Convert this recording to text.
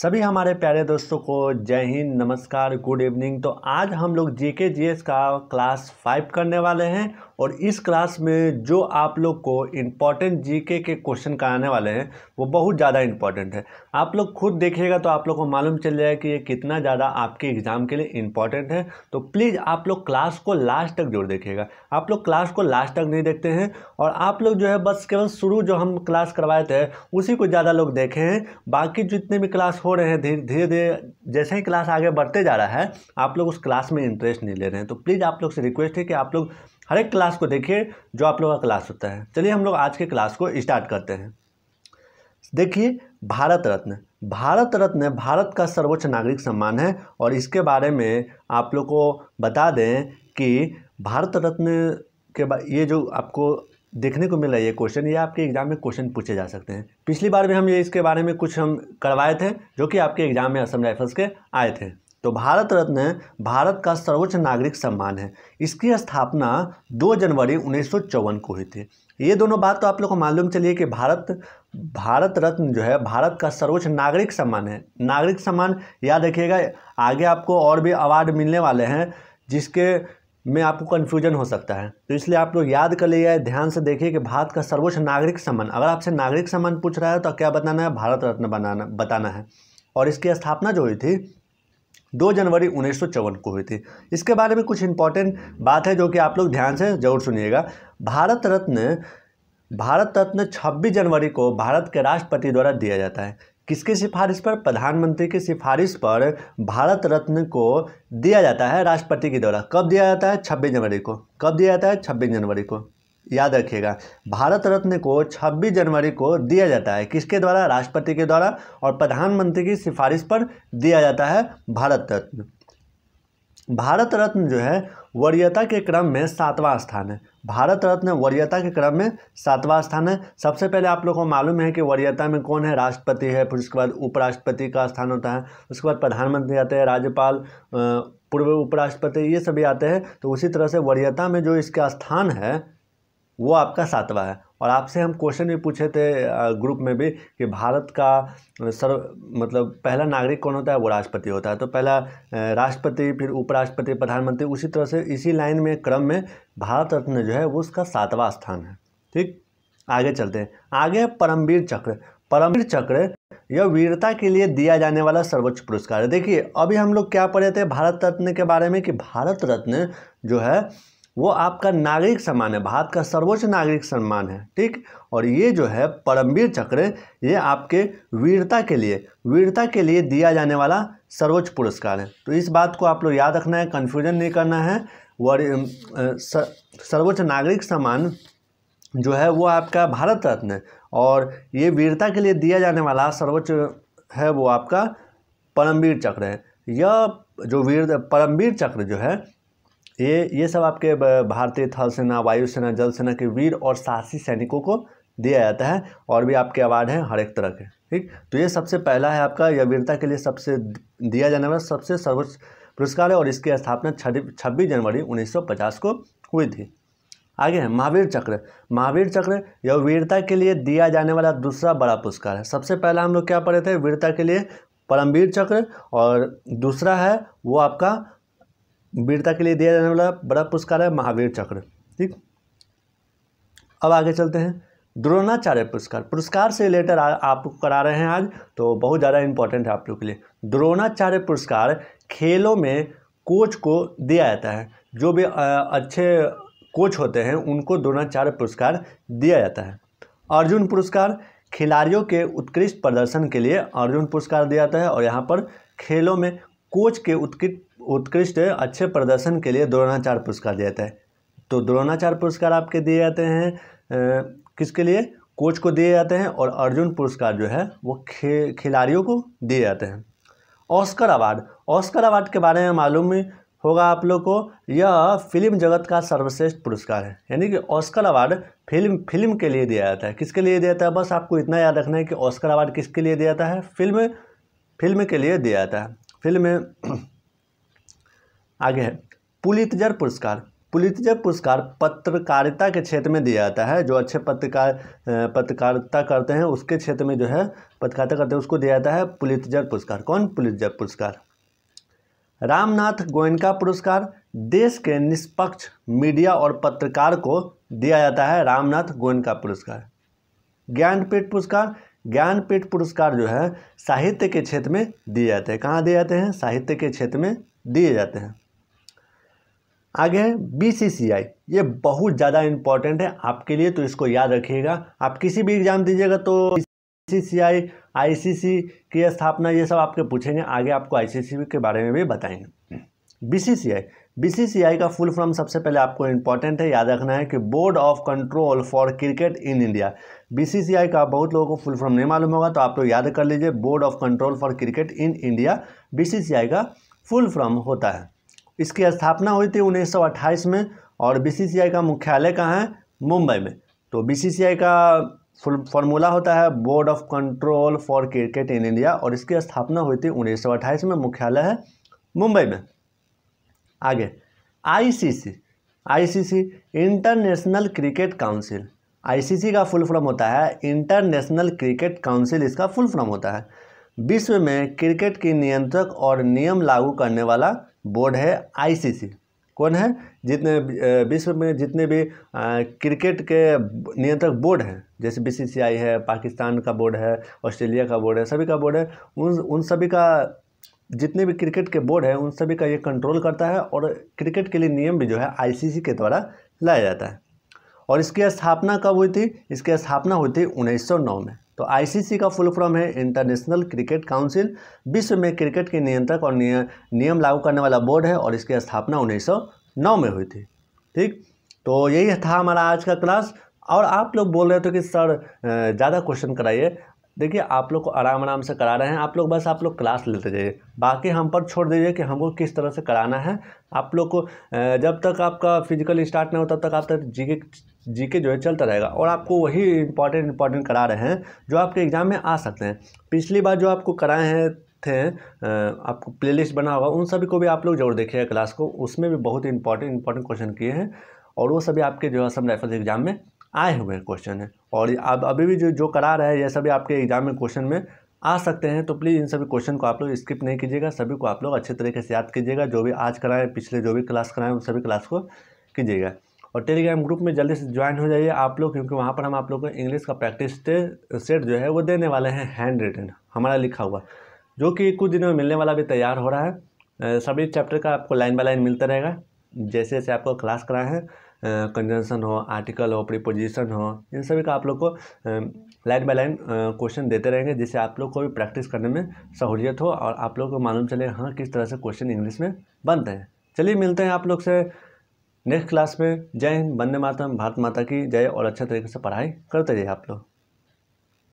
सभी हमारे प्यारे दोस्तों को जय हिंद नमस्कार गुड इवनिंग तो आज हम लोग जे के जी एस का क्लास फाइव करने वाले हैं और इस क्लास में जो आप लोग को इम्पॉर्टेंट जी के के क्वेश्चन कराने वाले हैं वो बहुत ज़्यादा इम्पॉर्टेंट है आप लोग खुद देखिएगा तो आप लोग को मालूम चल जाएगा कि ये कितना ज़्यादा आपके एग्ज़ाम के लिए इम्पॉर्टेंट है तो प्लीज़ आप लोग क्लास को लास्ट तक जोर देखिएगा आप लोग क्लास को लास्ट तक नहीं देखते हैं और आप लोग जो है बस केवल शुरू जो हम क्लास करवाए थे उसी को ज़्यादा लोग देखे हैं बाकी जितने भी क्लास हो रहे हैं धीरे धीरे धीरे जैसे ही क्लास आगे बढ़ते जा रहा है आप लोग उस क्लास में इंटरेस्ट नहीं ले रहे हैं तो प्लीज़ आप लोग से रिक्वेस्ट है कि आप लोग हर एक क्लास को देखिए जो आप लोग का क्लास होता है चलिए हम लोग आज के क्लास को स्टार्ट करते हैं देखिए भारत रत्न भारत रत्न भारत का सर्वोच्च नागरिक सम्मान है और इसके बारे में आप लोग को बता दें कि भारत रत्न के ये जो आपको देखने को मिला ये क्वेश्चन ये आपके एग्ज़ाम में क्वेश्चन पूछे जा सकते हैं पिछली बार भी हम ये इसके बारे में कुछ हम करवाए थे जो कि आपके एग्ज़ाम में असम राइफल्स के आए थे तो भारत रत्न भारत का सर्वोच्च नागरिक सम्मान है इसकी स्थापना 2 जनवरी उन्नीस को हुई थी ये दोनों बात तो आप लोग को मालूम चलिए कि भारत भारत रत्न जो है भारत का सर्वोच्च नागरिक सम्मान है नागरिक सम्मान याद रखिएगा आगे आपको और भी अवार्ड मिलने वाले हैं जिसके में आपको कन्फ्यूजन हो सकता है तो इसलिए आप लोग याद कर है ध्यान से देखिए कि भारत का सर्वोच्च नागरिक सम्मान अगर आपसे नागरिक सम्मान पूछ रहा है तो क्या बताना है भारत रत्न बनाना बताना है और इसकी स्थापना जो हुई थी दो जनवरी उन्नीस को हुई थी इसके बारे में कुछ इंपॉर्टेंट बात है जो कि आप लोग ध्यान से जरूर सुनिएगा भारत रत्न भारत रत्न 26 जनवरी को भारत के राष्ट्रपति द्वारा दिया जाता है किसकी सिफारिश पर प्रधानमंत्री की सिफारिश पर भारत रत्न को दिया जाता है राष्ट्रपति के द्वारा कब दिया जाता है छब्बीस जनवरी को कब दिया जाता है छब्बीस जनवरी को याद रखिएगा भारत रत्न को 26 जनवरी को दिया जाता है किसके द्वारा राष्ट्रपति के द्वारा और प्रधानमंत्री की सिफारिश पर दिया जाता है भारत रत्न भारत रत्न जो है वरीयता के क्रम में सातवां स्थान है भारत रत्न वरीयता के क्रम में सातवां स्थान है सबसे पहले आप लोगों को मालूम है कि वरीयता में कौन है राष्ट्रपति है फिर उसके बाद उपराष्ट्रपति का स्थान होता है उसके बाद प्रधानमंत्री आते हैं राज्यपाल पूर्व उपराष्ट्रपति ये सभी आते हैं तो उसी तरह से वरीयता में जो इसका स्थान है वो आपका सातवां है और आपसे हम क्वेश्चन भी पूछे थे ग्रुप में भी कि भारत का सर्व मतलब पहला नागरिक कौन होता है वो राष्ट्रपति होता है तो पहला राष्ट्रपति फिर उपराष्ट्रपति प्रधानमंत्री उसी तरह से इसी लाइन में क्रम में भारत रत्न जो है वो उसका सातवां स्थान है ठीक आगे चलते हैं आगे परमवीर चक्र परमवीर चक्र यह वीरता के लिए दिया जाने वाला सर्वोच्च पुरस्कार है देखिए अभी हम लोग क्या पढ़े थे भारत रत्न के बारे में कि भारत रत्न जो है वो आपका नागरिक सम्मान है भारत का सर्वोच्च नागरिक सम्मान है ठीक और ये जो है परमवीर चक्र ये आपके वीरता के लिए वीरता के लिए दिया जाने वाला सर्वोच्च पुरस्कार है तो इस बात को आप लोग याद रखना है कन्फ्यूजन नहीं करना है और सर्वोच्च नागरिक सम्मान जो है वो आपका भारत रत्न है और ये वीरता के लिए दिया जाने वाला सर्वोच्च है वो आपका परमवीर चक्र है यह जो वीर परमवीर चक्र जो है ये ये सब आपके भारतीय थल सेना वायुसेना जल सेना के वीर और साहसी सैनिकों को दिया जाता है और भी आपके अवार्ड हैं हर एक तरह के ठीक तो ये सबसे पहला है आपका यह वीरता के लिए सबसे दिया जाने वाला सबसे सर्वोच्च पुरस्कार है और इसकी स्थापना छब्बीस जनवरी 1950 को हुई थी आगे है महावीर चक्र महावीर चक्र यह वीरता के लिए दिया जाने वाला दूसरा बड़ा पुरस्कार है सबसे पहला हम लोग क्या पढ़े थे वीरता के लिए परमवीर चक्र और दूसरा है वो आपका वीरता के लिए दिया जाने वाला बड़ा पुरस्कार है महावीर चक्र ठीक अब आगे चलते हैं द्रोणाचार्य पुरस्कार पुरस्कार से रिलेटेड आप करा रहे हैं आज तो बहुत ज़्यादा इंपॉर्टेंट है आप लोग के लिए द्रोणाचार्य पुरस्कार खेलों में कोच को दिया जाता है जो भी अच्छे कोच होते हैं उनको द्रोणाचार्य पुरस्कार दिया जाता है अर्जुन पुरस्कार खिलाड़ियों के उत्कृष्ट प्रदर्शन के लिए अर्जुन पुरस्कार दिया जाता है और यहाँ पर खेलों में कोच के उत्कृष्ट उत्कृष्ट अच्छे प्रदर्शन के लिए द्रोणाचार्य पुरस्कार दिया जाता है तो द्रोणाचार्य पुरस्कार आपके दिए जाते हैं किसके लिए कोच को दिए जाते हैं और अर्जुन पुरस्कार जो है वो खे खिलाड़ियों को दिए जाते हैं ऑस्कर अवार्ड ऑस्कर अवार्ड के बारे में मालूम होगा आप लोग को यह फिल्म जगत का सर्वश्रेष्ठ पुरस्कार है यानी कि ऑस्कर अवार्ड फिल्म फिल्म के लिए दिया जाता है किसके लिए दिया जाता है बस आपको इतना याद रखना है कि ऑस्कर अवार्ड किसके लिए दिया जाता है फिल्म फिल्म के लिए दिया जाता है फिल्म आगे है पुलितजर पुरस्कार पुलितजर पुरस्कार पत्रकारिता के क्षेत्र में दिया जाता है जो अच्छे पत्रकार पत्रकारिता करते हैं उसके क्षेत्र में जो है पत्रकारिता करते हैं उसको दिया जाता है पुलितजर पुरस्कार कौन पुलितजर पुरस्कार रामनाथ गोयनका पुरस्कार देश के निष्पक्ष मीडिया और पत्रकार को दिया जाता है रामनाथ गोयनका पुरस्कार ज्ञानपीठ पुरस्कार ज्ञानपीठ पुरस्कार जो है साहित्य के क्षेत्र में दिए जाते हैं कहाँ दिए जाते हैं साहित्य के क्षेत्र में दिए जाते हैं आगे है बीसीसीआई ये बहुत ज़्यादा इंपॉर्टेंट है आपके लिए तो इसको याद रखिएगा आप किसी भी एग्ज़ाम दीजिएगा तो बीसीसीआई आईसीसी की स्थापना ये सब आपके पूछेंगे आगे आपको आईसीसी के बारे में भी बताएंगे बीसीसीआई बीसीसीआई का फुल फॉर्म सबसे पहले आपको इम्पॉर्टेंट है याद रखना है कि board of control for cricket in India BCCI का बहुत लोगों को फुल फॉर्म नहीं मालूम होगा तो आप लोग याद कर लीजिए board of control for cricket in India BCCI का फुल फॉर्म होता है इसकी स्थापना हुई थी अट्ठाईस में और बीसीसीआई का मुख्यालय कहाँ है मुंबई में तो बीसीसीआई का फुल फॉर्मूला होता है board of control for cricket in India और इसकी स्थापना हुई थी अट्ठाईस में मुख्यालय है मुंबई में आगे ICC ICC international cricket council ICC का फुल फॉर्म होता है इंटरनेशनल क्रिकेट काउंसिल इसका फुल फॉर्म होता है विश्व में क्रिकेट की नियंत्रक और नियम लागू करने वाला बोर्ड है आईसीसी कौन है जितने विश्व में जितने भी क्रिकेट के नियंत्रक बोर्ड हैं जैसे बीसीसीआई है पाकिस्तान का बोर्ड है ऑस्ट्रेलिया का बोर्ड है सभी का बोर्ड है उन उन सभी का जितने भी क्रिकेट के बोर्ड हैं उन सभी का ये कंट्रोल करता है और क्रिकेट के लिए नियम भी जो है आईसीसी के द्वारा लाया जाता है और इसकी स्थापना कब हुई थी इसकी स्थापना हुई थी उन्नीस में तो आईसीसी का फुल फॉर्म है इंटरनेशनल क्रिकेट काउंसिल विश्व में क्रिकेट के नियंत्रक और निय, नियम लागू करने वाला बोर्ड है और इसकी स्थापना उन्नीस में हुई थी ठीक तो यही था हमारा आज का क्लास और आप लोग बोल रहे थे कि सर ज़्यादा क्वेश्चन कराइए देखिए आप लोग को आराम आराम से करा रहे हैं आप लोग बस आप लोग क्लास लेते जाइए बाकी हम पर छोड़ दीजिए कि हमको किस तरह से कराना है आप लोग को जब तक आपका फिजिकल स्टार्ट नहीं होता तब तक आप तक जी के जी के जो है चलता रहेगा और आपको वही इंपॉर्टेंट इंपॉर्टेंट करा रहे हैं जो आपके एग्ज़ाम में आ सकते हैं पिछली बार जो आपको कराए हैं थे आपको लिस्ट बना होगा उन सभी को भी आप लोग जरूर देखिएगा क्लास को उसमें भी बहुत इंपॉर्टेंट इंपॉर्टेंट क्वेश्चन किए हैं और वो सभी आपके जो है सब राइफल्स एग्ज़ाम में आए हुए क्वेश्चन हैं और अब अभी भी जो जो करा रहा है यह सभी आपके एग्ज़ाम में क्वेश्चन में आ सकते हैं तो प्लीज़ इन सभी क्वेश्चन को आप लोग स्किप नहीं कीजिएगा सभी को आप लोग अच्छे तरीके से याद कीजिएगा जो भी आज कराएं पिछले जो भी क्लास कराएं उन सभी क्लास को कीजिएगा और टेलीग्राम ग्रुप में जल्दी से ज्वाइन हो जाइए आप लोग क्योंकि वहाँ पर हम आप लोग को इंग्लिश का प्रैक्टिस सेट जो है वो देने वाले हैं हैंड रिटन हमारा लिखा हुआ जो कि कुछ दिनों में मिलने वाला भी तैयार हो रहा है सभी चैप्टर का आपको लाइन बाय लाइन मिलता रहेगा जैसे जैसे आपको क्लास कराए हैं कंजेंशन हो आर्टिकल हो प्रीपोजिशन हो इन सभी का आप लोग को लाइन बाय लाइन क्वेश्चन देते रहेंगे जिससे आप लोग को भी प्रैक्टिस करने में सहूलियत हो और आप लोग को मालूम चले हाँ किस तरह से क्वेश्चन इंग्लिश में बनते हैं चलिए मिलते हैं आप लोग से नेक्स्ट क्लास में जय हिंद वंदे मातरम भारत माता की जय और अच्छा तरीके से पढ़ाई करते रहिए आप लोग